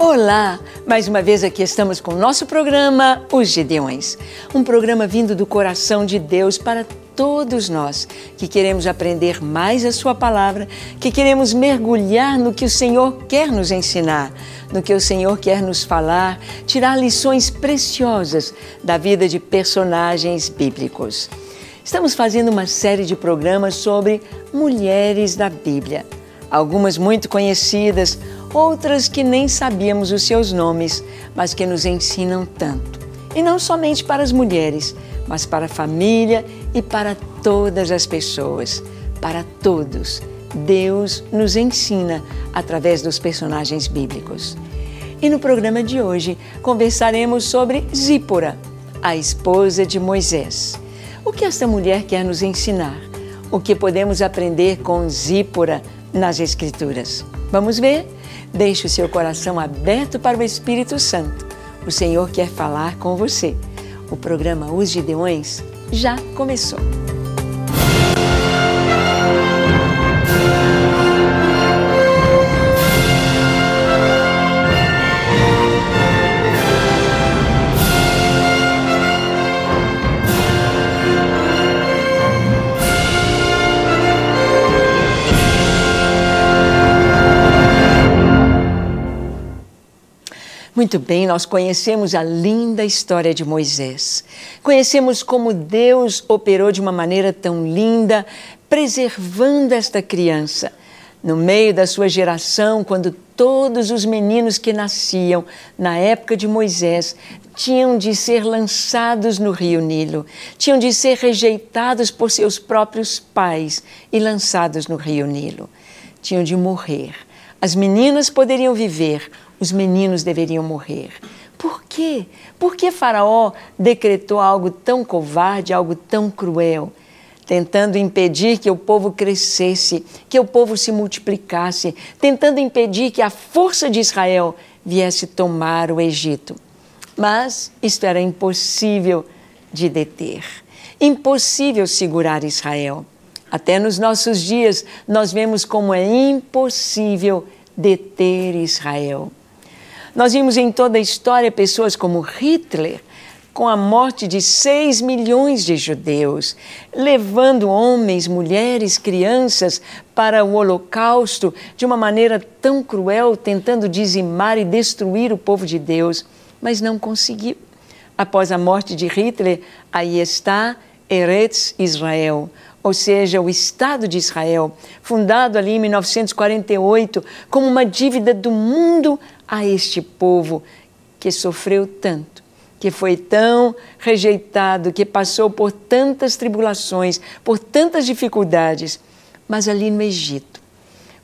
Olá! Mais uma vez aqui estamos com o nosso programa Os Gideões. Um programa vindo do coração de Deus para todos nós que queremos aprender mais a Sua palavra, que queremos mergulhar no que o Senhor quer nos ensinar, no que o Senhor quer nos falar, tirar lições preciosas da vida de personagens bíblicos. Estamos fazendo uma série de programas sobre mulheres da Bíblia. Algumas muito conhecidas, outras que nem sabíamos os seus nomes, mas que nos ensinam tanto. E não somente para as mulheres, mas para a família e para todas as pessoas, para todos. Deus nos ensina através dos personagens bíblicos. E no programa de hoje conversaremos sobre Zípora, a esposa de Moisés. O que esta mulher quer nos ensinar? O que podemos aprender com Zípora nas Escrituras? Vamos ver? Deixe o seu coração aberto para o Espírito Santo. O Senhor quer falar com você. O programa Os Gideões já começou. Muito bem, nós conhecemos a linda história de Moisés. Conhecemos como Deus operou de uma maneira tão linda, preservando esta criança. No meio da sua geração, quando todos os meninos que nasciam na época de Moisés tinham de ser lançados no rio Nilo, tinham de ser rejeitados por seus próprios pais e lançados no rio Nilo, tinham de morrer. As meninas poderiam viver, os meninos deveriam morrer. Por quê? Por que Faraó decretou algo tão covarde, algo tão cruel? Tentando impedir que o povo crescesse, que o povo se multiplicasse, tentando impedir que a força de Israel viesse tomar o Egito. Mas isto era impossível de deter, impossível segurar Israel. Até nos nossos dias, nós vemos como é impossível deter Israel. Nós vimos em toda a história pessoas como Hitler, com a morte de 6 milhões de judeus, levando homens, mulheres, crianças para o Holocausto de uma maneira tão cruel, tentando dizimar e destruir o povo de Deus, mas não conseguiu. Após a morte de Hitler, aí está Eretz Israel, ou seja, o Estado de Israel, fundado ali em 1948 como uma dívida do mundo a este povo que sofreu tanto, que foi tão rejeitado, que passou por tantas tribulações, por tantas dificuldades. Mas ali no Egito,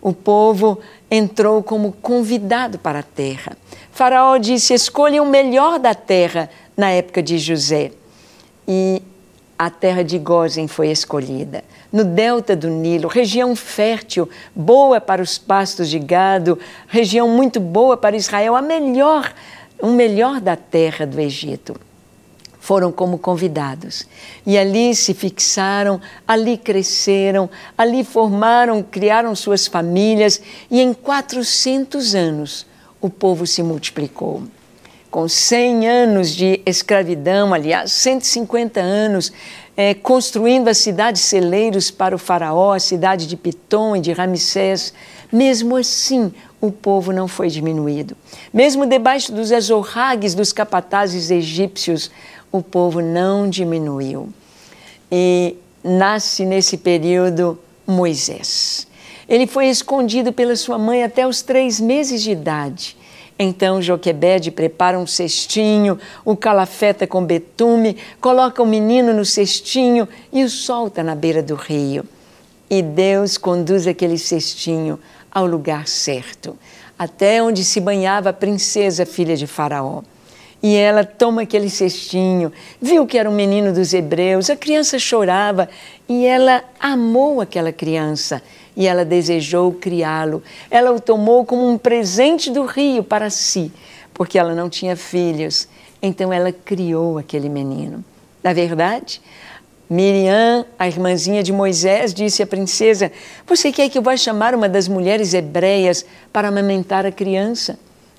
o povo entrou como convidado para a terra. Faraó disse: escolha o melhor da terra na época de José. E a terra de Gozen foi escolhida. No delta do Nilo, região fértil, boa para os pastos de gado, região muito boa para Israel, a melhor, o melhor da terra do Egito. Foram como convidados. E ali se fixaram, ali cresceram, ali formaram, criaram suas famílias, e em 400 anos o povo se multiplicou com 100 anos de escravidão, aliás, 150 anos, é, construindo as cidades celeiros para o faraó, a cidade de Pitom e de Ramsés. Mesmo assim, o povo não foi diminuído. Mesmo debaixo dos azorragues dos capatazes egípcios, o povo não diminuiu. E nasce nesse período Moisés. Ele foi escondido pela sua mãe até os três meses de idade. Então Joquebede prepara um cestinho, o calafeta com betume, coloca o menino no cestinho e o solta na beira do rio. E Deus conduz aquele cestinho ao lugar certo, até onde se banhava a princesa filha de Faraó. E ela toma aquele cestinho, viu que era um menino dos hebreus, a criança chorava e ela amou aquela criança e ela desejou criá-lo. Ela o tomou como um presente do rio para si, porque ela não tinha filhos. Então ela criou aquele menino. Na verdade, Miriam, a irmãzinha de Moisés, disse à princesa: Você quer que eu vá chamar uma das mulheres hebreias para amamentar a criança?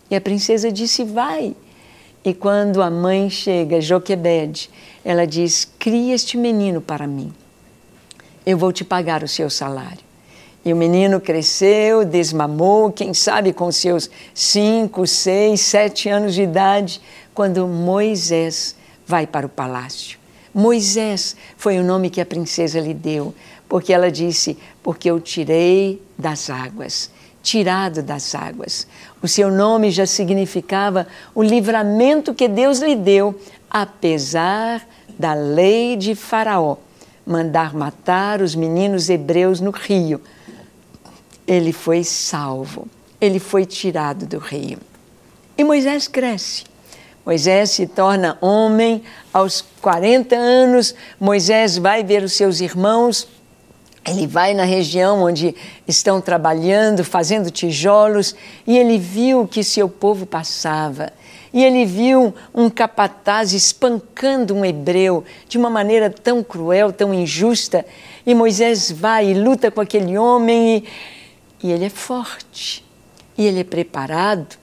E a princesa disse: Vai. E quando a mãe chega, Joquebed, ela diz: Cria este menino para mim. Eu vou te pagar o seu salário. E o menino cresceu, desmamou, quem sabe com seus cinco, seis, sete anos de idade, quando Moisés vai para o palácio. Moisés foi o nome que a princesa lhe deu, porque ela disse: Porque eu tirei das águas, tirado das águas. O seu nome já significava o livramento que Deus lhe deu, apesar da lei de Faraó mandar matar os meninos hebreus no rio ele foi salvo, ele foi tirado do rio. E Moisés cresce. Moisés se torna homem aos 40 anos. Moisés vai ver os seus irmãos. Ele vai na região onde estão trabalhando, fazendo tijolos, e ele viu que seu povo passava. E ele viu um capataz espancando um hebreu de uma maneira tão cruel, tão injusta. E Moisés vai e luta com aquele homem e e ele é forte, e ele é preparado,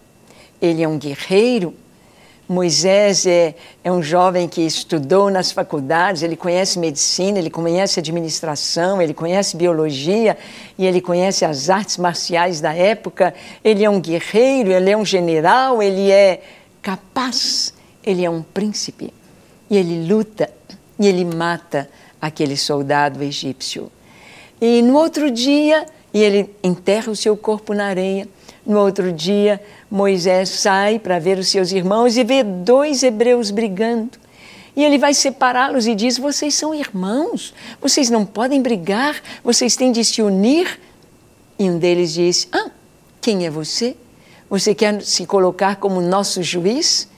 ele é um guerreiro. Moisés é, é um jovem que estudou nas faculdades, ele conhece medicina, ele conhece administração, ele conhece biologia e ele conhece as artes marciais da época. Ele é um guerreiro, ele é um general, ele é capaz, ele é um príncipe. E ele luta e ele mata aquele soldado egípcio. E no outro dia, e ele enterra o seu corpo na areia. No outro dia, Moisés sai para ver os seus irmãos e vê dois hebreus brigando. E ele vai separá-los e diz: Vocês são irmãos, vocês não podem brigar, vocês têm de se unir. E um deles diz: Ah, quem é você? Você quer se colocar como nosso juiz?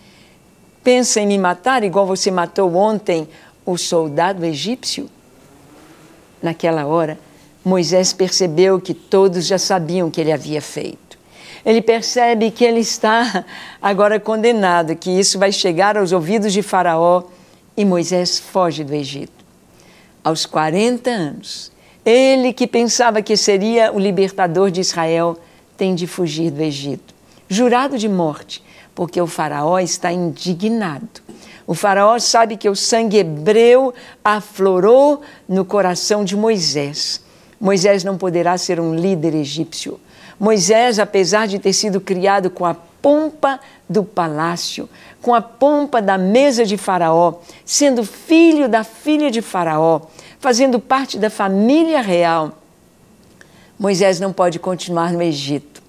Pensa em me matar igual você matou ontem o soldado egípcio? Naquela hora, Moisés percebeu que todos já sabiam o que ele havia feito. Ele percebe que ele está agora condenado, que isso vai chegar aos ouvidos de Faraó e Moisés foge do Egito. Aos 40 anos, ele que pensava que seria o libertador de Israel tem de fugir do Egito, jurado de morte, porque o Faraó está indignado. O Faraó sabe que o sangue hebreu aflorou no coração de Moisés Moisés não poderá ser um líder egípcio. Moisés, apesar de ter sido criado com a pompa do palácio, com a pompa da mesa de Faraó, sendo filho da filha de Faraó, fazendo parte da família real, Moisés não pode continuar no Egito.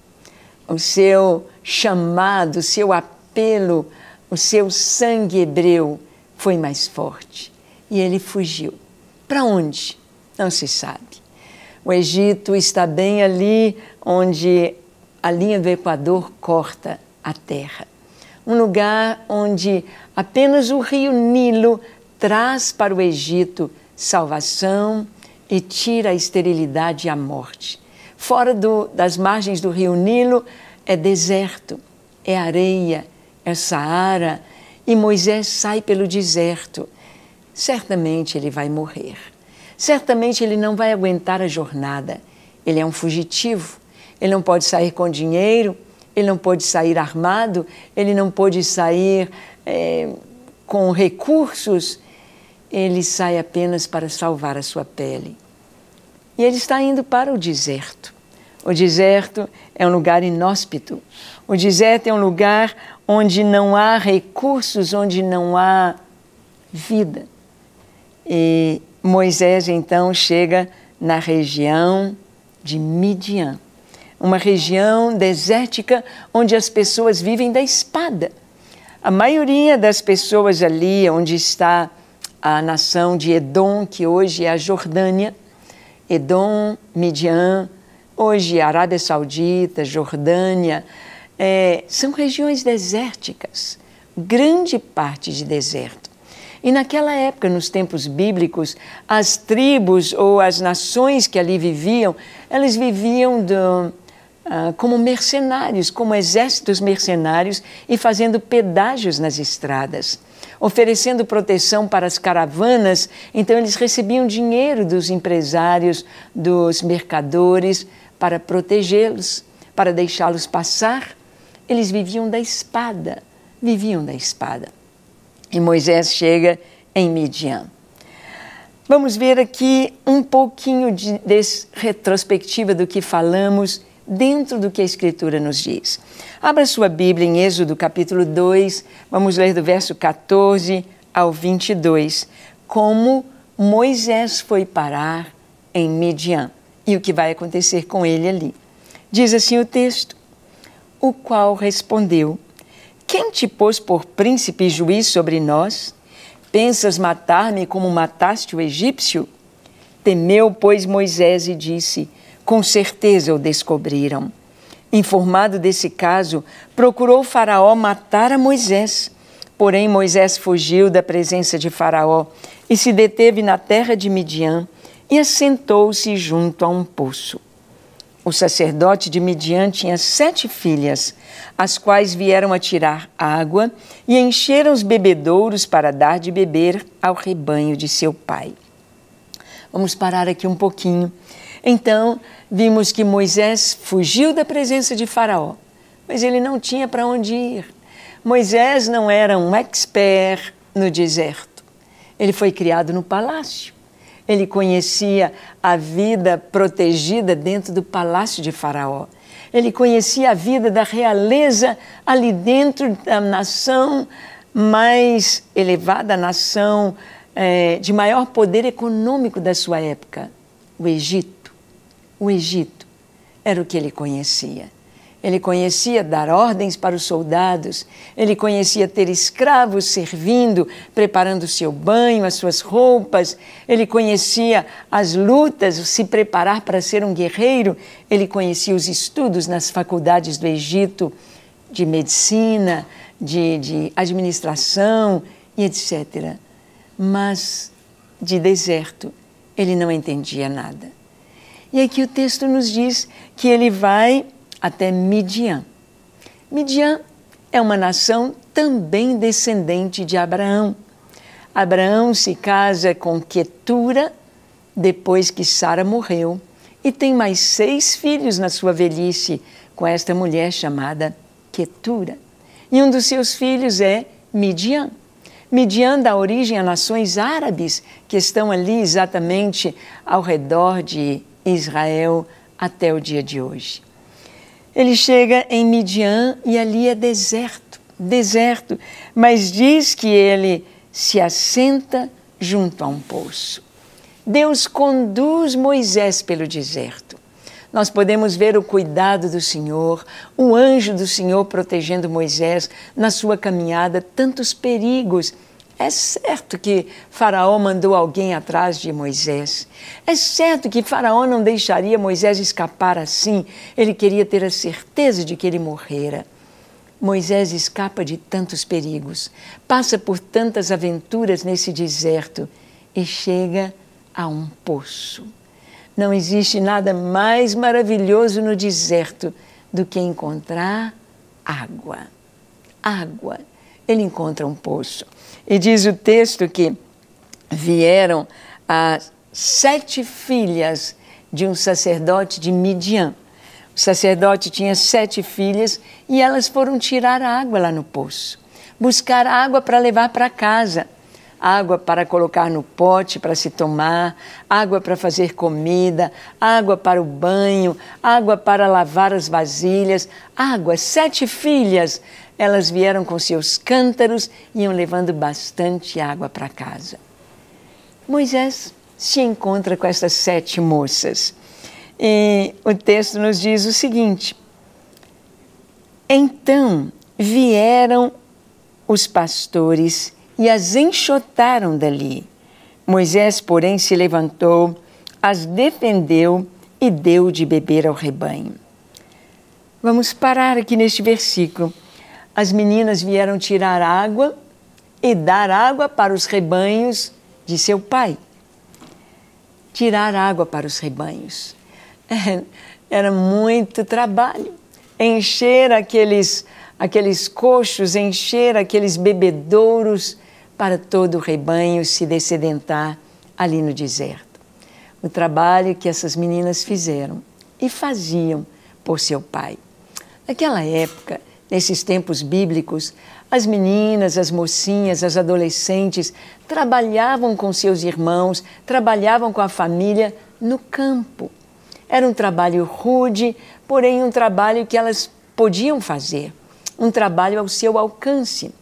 O seu chamado, o seu apelo, o seu sangue hebreu foi mais forte. E ele fugiu. Para onde? Não se sabe. O Egito está bem ali onde a linha do Equador corta a terra. Um lugar onde apenas o rio Nilo traz para o Egito salvação e tira a esterilidade e a morte. Fora do, das margens do rio Nilo é deserto, é areia, é Saara, e Moisés sai pelo deserto. Certamente ele vai morrer. Certamente ele não vai aguentar a jornada. Ele é um fugitivo. Ele não pode sair com dinheiro, ele não pode sair armado, ele não pode sair é, com recursos. Ele sai apenas para salvar a sua pele. E ele está indo para o deserto. O deserto é um lugar inóspito. O deserto é um lugar onde não há recursos, onde não há vida. E Moisés então chega na região de Midian, uma região desértica onde as pessoas vivem da espada. A maioria das pessoas ali, onde está a nação de Edom, que hoje é a Jordânia, Edom, Midian, hoje Arábia Saudita, Jordânia, é, são regiões desérticas, grande parte de deserto. E naquela época, nos tempos bíblicos, as tribos ou as nações que ali viviam, elas viviam Uh, como mercenários, como exércitos mercenários e fazendo pedágios nas estradas, oferecendo proteção para as caravanas. Então, eles recebiam dinheiro dos empresários, dos mercadores, para protegê-los, para deixá-los passar. Eles viviam da espada, viviam da espada. E Moisés chega em Midian. Vamos ver aqui um pouquinho de retrospectiva do que falamos dentro do que a Escritura nos diz. Abra sua Bíblia em Êxodo capítulo 2, vamos ler do verso 14 ao 22, como Moisés foi parar em Midian e o que vai acontecer com ele ali. Diz assim o texto: O qual respondeu quem te pôs por príncipe e juiz sobre nós? Pensas matar-me como mataste o egípcio? Temeu, pois, Moisés e disse: Com certeza o descobriram. Informado desse caso, procurou Faraó matar a Moisés. Porém, Moisés fugiu da presença de Faraó e se deteve na terra de Midian e assentou-se junto a um poço. O sacerdote de Midian tinha sete filhas, as quais vieram a tirar água e encheram os bebedouros para dar de beber ao rebanho de seu pai. Vamos parar aqui um pouquinho. Então, vimos que Moisés fugiu da presença de Faraó, mas ele não tinha para onde ir. Moisés não era um expert no deserto. Ele foi criado no palácio. Ele conhecia a vida protegida dentro do palácio de Faraó. Ele conhecia a vida da realeza ali dentro da nação mais elevada, a nação é, de maior poder econômico da sua época, o Egito. O Egito era o que ele conhecia. Ele conhecia dar ordens para os soldados, ele conhecia ter escravos servindo, preparando seu banho, as suas roupas, ele conhecia as lutas, se preparar para ser um guerreiro, ele conhecia os estudos nas faculdades do Egito de medicina, de, de administração e etc. Mas de deserto ele não entendia nada. E aqui o texto nos diz que ele vai até Midian. Midian é uma nação também descendente de Abraão. Abraão se casa com Quetura depois que Sara morreu e tem mais seis filhos na sua velhice com esta mulher chamada Quetura. E um dos seus filhos é Midian. Midian dá origem a nações árabes que estão ali exatamente ao redor de Israel até o dia de hoje. Ele chega em Midian e ali é deserto, deserto, mas diz que ele se assenta junto a um poço. Deus conduz Moisés pelo deserto. Nós podemos ver o cuidado do Senhor, o anjo do Senhor protegendo Moisés na sua caminhada, tantos perigos é certo que Faraó mandou alguém atrás de Moisés. É certo que Faraó não deixaria Moisés escapar assim. Ele queria ter a certeza de que ele morrera. Moisés escapa de tantos perigos, passa por tantas aventuras nesse deserto e chega a um poço. Não existe nada mais maravilhoso no deserto do que encontrar água. Água ele encontra um poço. E diz o texto que vieram as sete filhas de um sacerdote de Midian. O sacerdote tinha sete filhas e elas foram tirar água lá no poço, buscar água para levar para casa água para colocar no pote para se tomar, água para fazer comida, água para o banho, água para lavar as vasilhas, água, sete filhas elas vieram com seus cântaros e iam levando bastante água para casa. Moisés se encontra com essas sete moças. E o texto nos diz o seguinte: Então vieram os pastores e as enxotaram dali. Moisés, porém, se levantou, as defendeu e deu de beber ao rebanho. Vamos parar aqui neste versículo as meninas vieram tirar água e dar água para os rebanhos de seu pai. Tirar água para os rebanhos. Era muito trabalho. Encher aqueles, aqueles coxos, encher aqueles bebedouros para todo o rebanho se dessedentar ali no deserto. O trabalho que essas meninas fizeram e faziam por seu pai. Naquela época, Nesses tempos bíblicos, as meninas, as mocinhas, as adolescentes trabalhavam com seus irmãos, trabalhavam com a família no campo. Era um trabalho rude, porém um trabalho que elas podiam fazer, um trabalho ao seu alcance.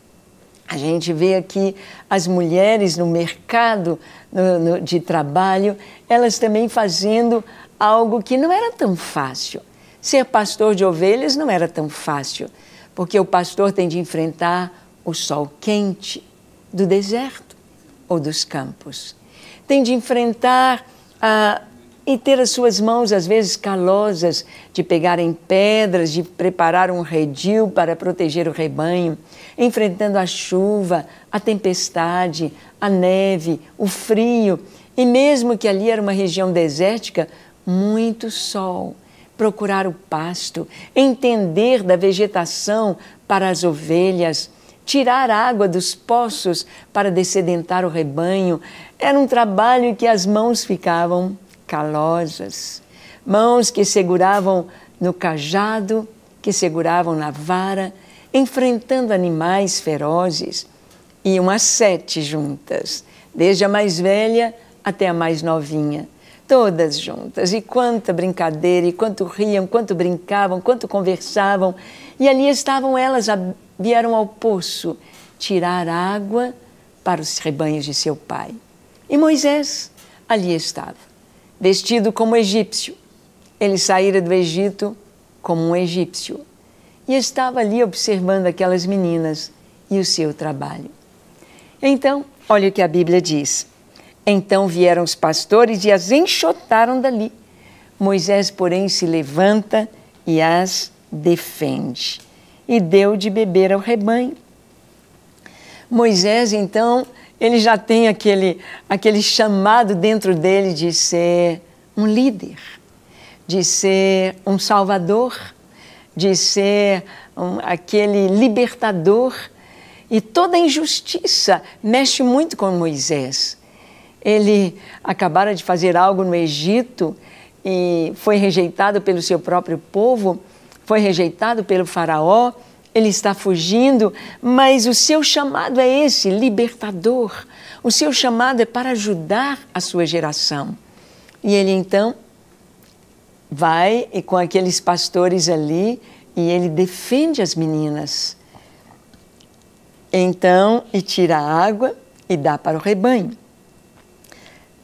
A gente vê aqui as mulheres no mercado no, no, de trabalho, elas também fazendo algo que não era tão fácil. Ser pastor de ovelhas não era tão fácil porque o pastor tem de enfrentar o sol quente do deserto ou dos campos. Tem de enfrentar ah, e ter as suas mãos, às vezes calosas, de pegarem pedras, de preparar um redil para proteger o rebanho, enfrentando a chuva, a tempestade, a neve, o frio. E mesmo que ali era uma região desértica, muito sol procurar o pasto, entender da vegetação para as ovelhas, tirar água dos poços para dessedentar o rebanho. Era um trabalho que as mãos ficavam calosas, mãos que seguravam no cajado, que seguravam na vara, enfrentando animais ferozes, e umas sete juntas, desde a mais velha até a mais novinha todas juntas. E quanta brincadeira, e quanto riam, quanto brincavam, quanto conversavam. E ali estavam elas, vieram ao poço tirar água para os rebanhos de seu pai. E Moisés ali estava, vestido como egípcio. Ele saíra do Egito como um egípcio e estava ali observando aquelas meninas e o seu trabalho. Então, olha o que a Bíblia diz. Então vieram os pastores e as enxotaram dali. Moisés, porém, se levanta e as defende e deu de beber ao rebanho. Moisés, então, ele já tem aquele, aquele chamado dentro dele de ser um líder, de ser um salvador, de ser um, aquele libertador. E toda injustiça mexe muito com Moisés. Ele acabara de fazer algo no Egito e foi rejeitado pelo seu próprio povo, foi rejeitado pelo Faraó, ele está fugindo, mas o seu chamado é esse libertador. O seu chamado é para ajudar a sua geração. E ele então vai e com aqueles pastores ali e ele defende as meninas. Então, e tira a água e dá para o rebanho.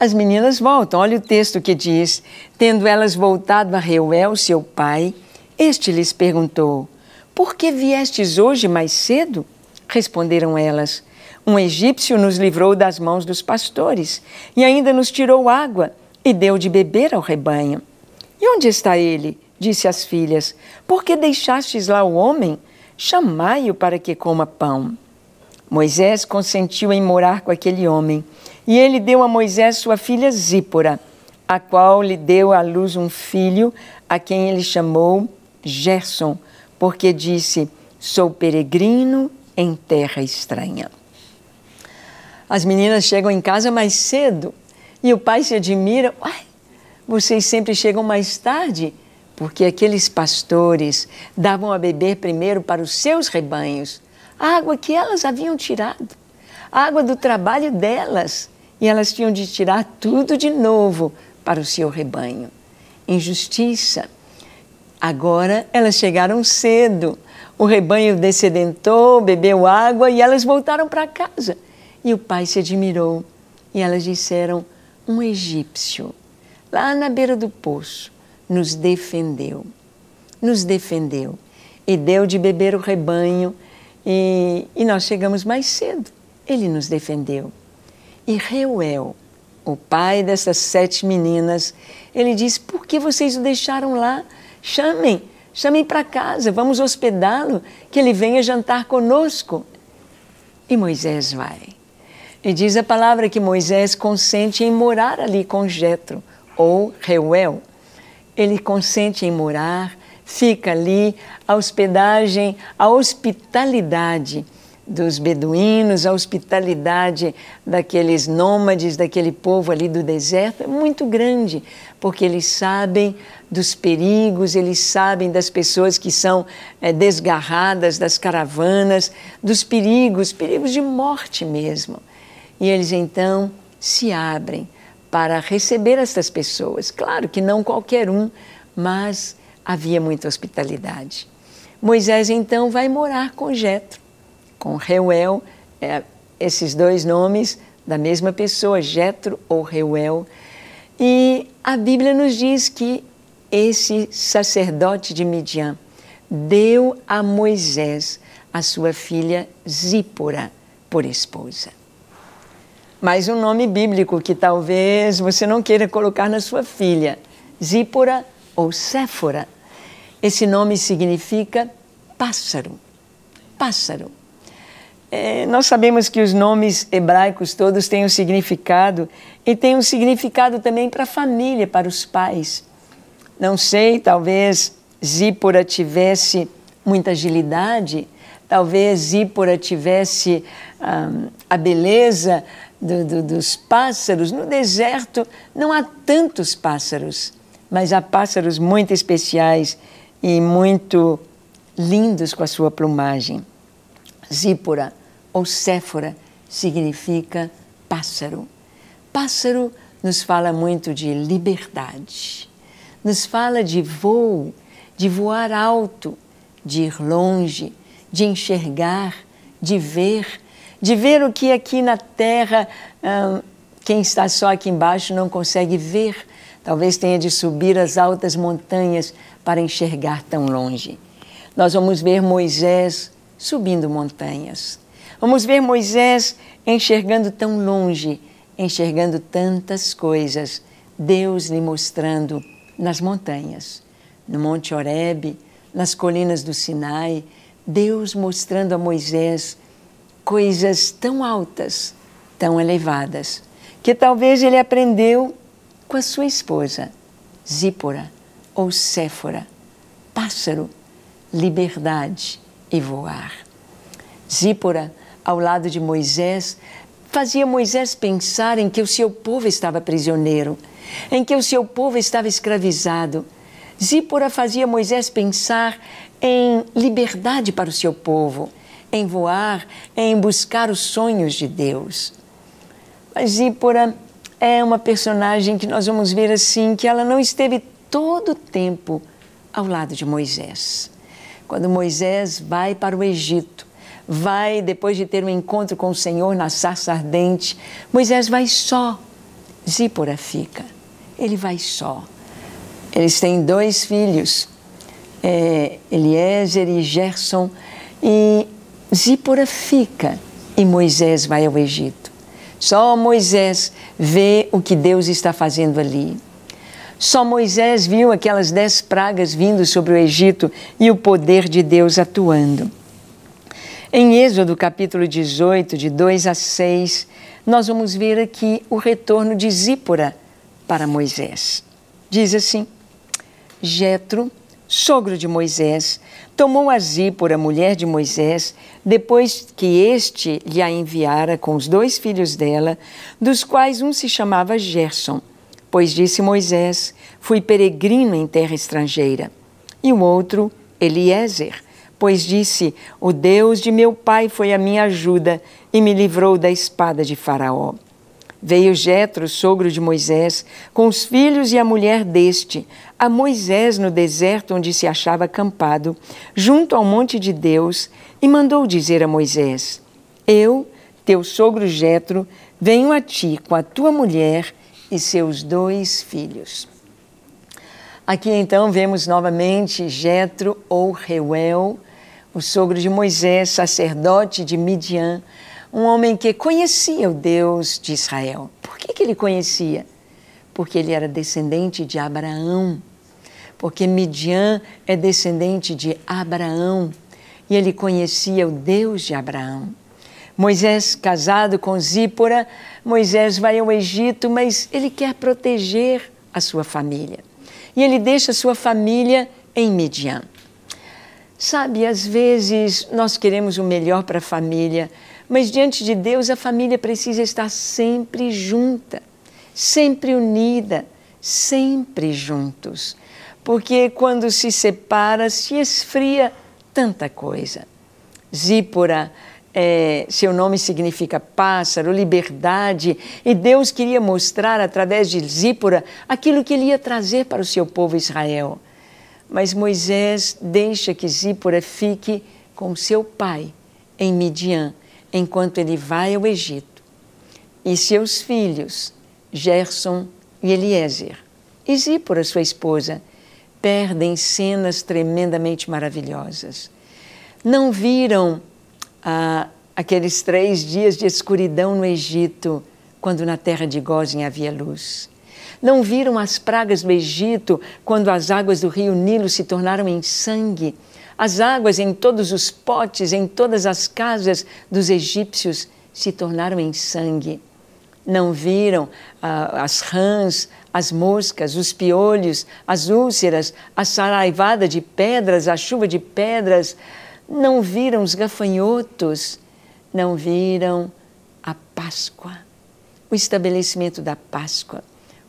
As meninas voltam. Olha o texto que diz: Tendo elas voltado a Reuel, seu pai, este lhes perguntou: Por que viestes hoje mais cedo? Responderam elas: Um egípcio nos livrou das mãos dos pastores e ainda nos tirou água e deu de beber ao rebanho. E onde está ele? Disse às filhas: Por que deixastes lá o homem? Chamai-o para que coma pão. Moisés consentiu em morar com aquele homem e ele deu a Moisés sua filha Zípora, a qual lhe deu à luz um filho, a quem ele chamou Gerson, porque disse: Sou peregrino em terra estranha. As meninas chegam em casa mais cedo e o pai se admira: Uai, vocês sempre chegam mais tarde, porque aqueles pastores davam a beber primeiro para os seus rebanhos a água que elas haviam tirado, a água do trabalho delas e elas tinham de tirar tudo de novo para o seu rebanho. Injustiça. Agora elas chegaram cedo. O rebanho descedentou, bebeu água e elas voltaram para casa. E o pai se admirou. E elas disseram: Um egípcio, lá na beira do poço, nos defendeu. Nos defendeu. E deu de beber o rebanho. E, e nós chegamos mais cedo. Ele nos defendeu. E Reuel, o pai dessas sete meninas, ele disse: Por que vocês o deixaram lá? Chamem, chamem para casa, vamos hospedá-lo, que ele venha jantar conosco. E Moisés vai. E diz a palavra que Moisés consente em morar ali com Jetro, ou Reuel. Ele consente em morar, fica ali, a hospedagem, a hospitalidade dos beduínos, a hospitalidade daqueles nômades, daquele povo ali do deserto é muito grande, porque eles sabem dos perigos, eles sabem das pessoas que são é, desgarradas das caravanas, dos perigos, perigos de morte mesmo. E eles então se abrem para receber essas pessoas. Claro que não qualquer um, mas havia muita hospitalidade. Moisés então vai morar com Jetro com Reuel, é, esses dois nomes da mesma pessoa, Jetro ou Reuel. E a Bíblia nos diz que esse sacerdote de Midian deu a Moisés a sua filha Zípora por esposa. Mais um nome bíblico que talvez você não queira colocar na sua filha, Zípora ou Séfora. Esse nome significa pássaro. Pássaro. É, nós sabemos que os nomes hebraicos todos têm um significado e tem um significado também para a família, para os pais. Não sei, talvez Zípora tivesse muita agilidade, talvez Zípora tivesse a beleza do, do, dos pássaros. No deserto não há tantos pássaros, mas há pássaros muito especiais e muito lindos com a sua plumagem. Zípora ou Séfora significa pássaro. Pássaro nos fala muito de liberdade, nos fala de voo, de voar alto, de ir longe, de enxergar, de ver, de ver o que aqui na Terra hum, quem está só aqui embaixo não consegue ver. Talvez tenha de subir as altas montanhas para enxergar tão longe. Nós vamos ver Moisés subindo montanhas. Vamos ver Moisés enxergando tão longe, enxergando tantas coisas, Deus lhe mostrando nas montanhas, no Monte Horebe, nas colinas do Sinai, Deus mostrando a Moisés coisas tão altas, tão elevadas, que talvez ele aprendeu com a sua esposa, Zípora ou Séfora, pássaro, liberdade e voar. Zípora ao lado de Moisés fazia Moisés pensar em que o seu povo estava prisioneiro, em que o seu povo estava escravizado. Zípora fazia Moisés pensar em liberdade para o seu povo, em voar, em buscar os sonhos de Deus. Mas Zípora é uma personagem que nós vamos ver assim que ela não esteve todo o tempo ao lado de Moisés. Quando Moisés vai para o Egito, vai, depois de ter um encontro com o Senhor na sarça ardente, Moisés vai só, Zípora fica, ele vai só. Eles têm dois filhos, é, Eliezer e Gerson, e Zípora fica e Moisés vai ao Egito. Só Moisés vê o que Deus está fazendo ali. Só Moisés viu aquelas dez pragas vindo sobre o Egito e o poder de Deus atuando. Em Êxodo, capítulo 18, de 2 a 6, nós vamos ver aqui o retorno de Zípora para Moisés. Diz assim: Jetro, sogro de Moisés, tomou a Zípora, mulher de Moisés, depois que este lhe a enviara com os dois filhos dela, dos quais um se chamava Gerson, pois disse Moisés: Fui peregrino em terra estrangeira. E o outro, Eliezer, pois disse: O Deus de meu pai foi a minha ajuda e me livrou da espada de Faraó. Veio Jetro, sogro de Moisés, com os filhos e a mulher deste, a Moisés no deserto onde se achava acampado, junto ao monte de Deus, e mandou dizer a Moisés: Eu, teu sogro Jetro, venho a ti com a tua mulher e seus dois filhos. Aqui então vemos novamente Jetro ou Reuel, o sogro de Moisés, sacerdote de Midian, um homem que conhecia o Deus de Israel. Por que, que ele conhecia? Porque ele era descendente de Abraão. Porque Midian é descendente de Abraão e ele conhecia o Deus de Abraão. Moisés, casado com Zípora, Moisés vai ao Egito, mas ele quer proteger a sua família. E ele deixa sua família em Midian. Sabe, às vezes nós queremos o melhor para a família, mas diante de Deus a família precisa estar sempre junta, sempre unida, sempre juntos. Porque quando se separa, se esfria tanta coisa. Zípora, é, seu nome significa pássaro, liberdade, e Deus queria mostrar através de Zípora aquilo que ele ia trazer para o seu povo Israel. Mas Moisés deixa que Zípora fique com seu pai em Midian, enquanto ele vai ao Egito. E seus filhos, Gerson e Eliezer. E Zípora, sua esposa, perdem cenas tremendamente maravilhosas. Não viram ah, aqueles três dias de escuridão no Egito, quando na terra de Gozem havia luz. Não viram as pragas do Egito quando as águas do rio Nilo se tornaram em sangue? As águas em todos os potes, em todas as casas dos egípcios se tornaram em sangue. Não viram ah, as rãs, as moscas, os piolhos, as úlceras, a saraivada de pedras, a chuva de pedras. Não viram os gafanhotos. Não viram a Páscoa, o estabelecimento da Páscoa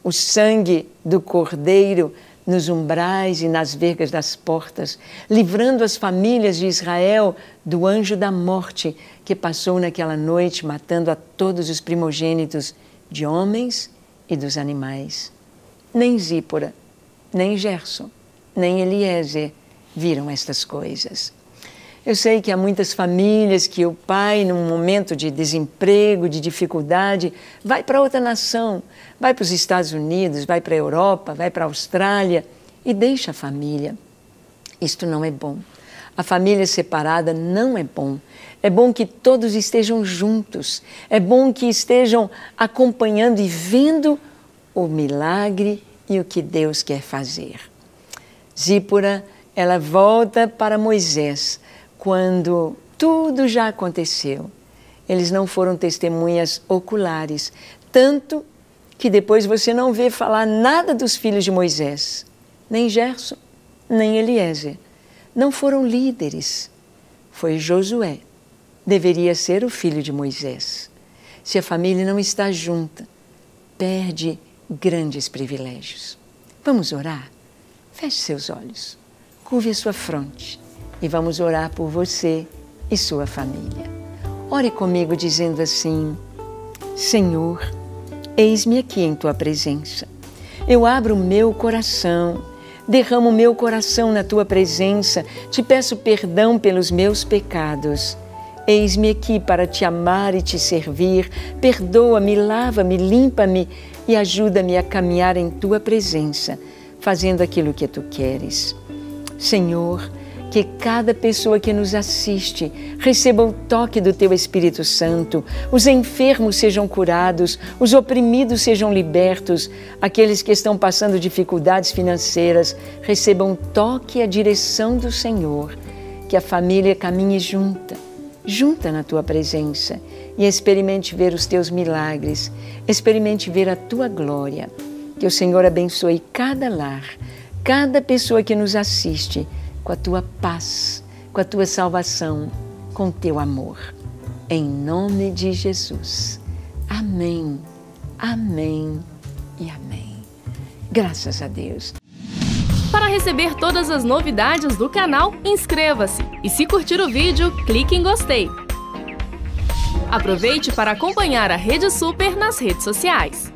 o sangue do Cordeiro nos umbrais e nas vergas das portas, livrando as famílias de Israel do anjo da morte que passou naquela noite, matando a todos os primogênitos de homens e dos animais. Nem Zípora, nem Gerson, nem Eliezer viram estas coisas. Eu sei que há muitas famílias que o pai, num momento de desemprego, de dificuldade, vai para outra nação, vai para os Estados Unidos, vai para a Europa, vai para a Austrália e deixa a família. Isto não é bom. A família separada não é bom. É bom que todos estejam juntos. É bom que estejam acompanhando e vendo o milagre e o que Deus quer fazer. Zípora, ela volta para Moisés quando tudo já aconteceu. Eles não foram testemunhas oculares, tanto que depois você não vê falar nada dos filhos de Moisés, nem Gerson, nem Eliezer. Não foram líderes. Foi Josué. Deveria ser o filho de Moisés. Se a família não está junta, perde grandes privilégios. Vamos orar? Feche seus olhos, curve a sua fronte e vamos orar por você e sua família. Ore comigo dizendo assim: Senhor, eis-me aqui em tua presença. Eu abro o meu coração, derramo o meu coração na tua presença, te peço perdão pelos meus pecados. Eis-me aqui para te amar e te servir. Perdoa-me, lava-me, limpa-me e ajuda-me a caminhar em tua presença, fazendo aquilo que tu queres. Senhor, que cada pessoa que nos assiste receba o toque do Teu Espírito Santo, os enfermos sejam curados, os oprimidos sejam libertos, aqueles que estão passando dificuldades financeiras recebam o toque e a direção do Senhor, que a família caminhe junta, junta na Tua presença e experimente ver os Teus milagres, experimente ver a Tua glória. Que o Senhor abençoe cada lar, cada pessoa que nos assiste com a tua paz, com a tua salvação, com o teu amor. Em nome de Jesus. Amém, amém e amém. Graças a Deus. Para receber todas as novidades do canal, inscreva-se e se curtir o vídeo, clique em gostei. Aproveite para acompanhar a Rede Super nas redes sociais.